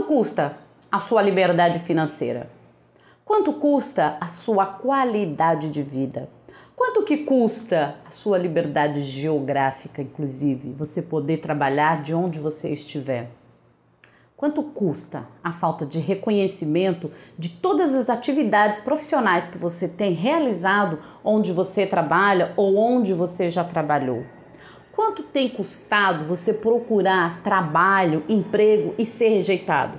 Quanto custa a sua liberdade financeira? Quanto custa a sua qualidade de vida? Quanto que custa a sua liberdade geográfica, inclusive, você poder trabalhar de onde você estiver? Quanto custa a falta de reconhecimento de todas as atividades profissionais que você tem realizado onde você trabalha ou onde você já trabalhou? Quanto tem custado você procurar trabalho, emprego e ser rejeitado?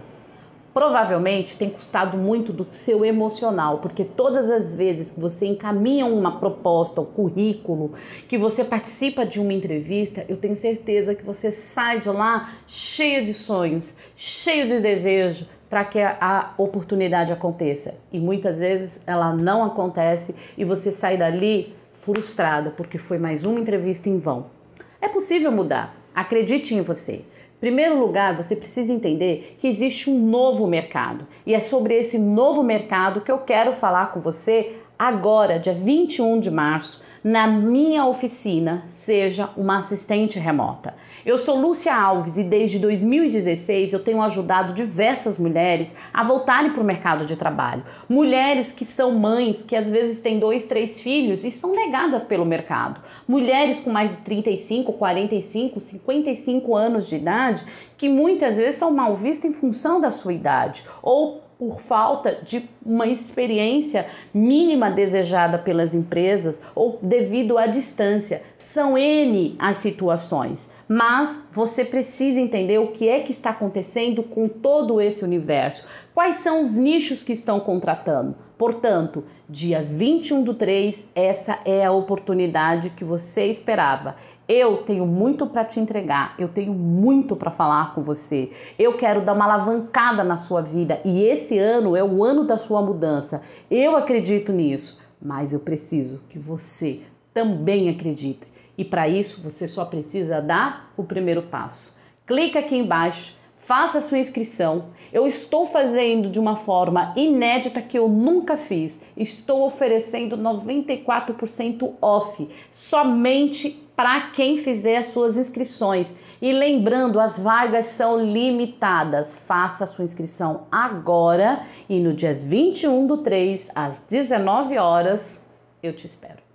Provavelmente tem custado muito do seu emocional, porque todas as vezes que você encaminha uma proposta, um currículo, que você participa de uma entrevista, eu tenho certeza que você sai de lá cheio de sonhos, cheio de desejo, para que a oportunidade aconteça. E muitas vezes ela não acontece e você sai dali frustrada porque foi mais uma entrevista em vão. É possível mudar. Acredite em você. Primeiro lugar, você precisa entender que existe um novo mercado e é sobre esse novo mercado que eu quero falar com você agora, dia 21 de março, na minha oficina, seja uma assistente remota. Eu sou Lúcia Alves e desde 2016 eu tenho ajudado diversas mulheres a voltarem para o mercado de trabalho. Mulheres que são mães, que às vezes têm dois, três filhos e são negadas pelo mercado. Mulheres com mais de 35, 45, 55 anos de idade que muitas vezes são mal vistas em função da sua idade ou por falta de uma experiência mínima desejada pelas empresas ou devido à distância. São N as situações, mas você precisa entender o que é que está acontecendo com todo esse universo. Quais são os nichos que estão contratando? Portanto, dia 21 do 3, essa é a oportunidade que você esperava. Eu tenho muito para te entregar, eu tenho muito para falar com você. Eu quero dar uma alavancada na sua vida e esse ano é o ano da sua mudança. Eu acredito nisso, mas eu preciso que você também acredite. E para isso, você só precisa dar o primeiro passo. Clica aqui embaixo faça sua inscrição. Eu estou fazendo de uma forma inédita que eu nunca fiz. Estou oferecendo 94% off somente para quem fizer as suas inscrições. E lembrando, as vagas são limitadas. Faça sua inscrição agora e no dia 21 do 3, às 19 horas, eu te espero.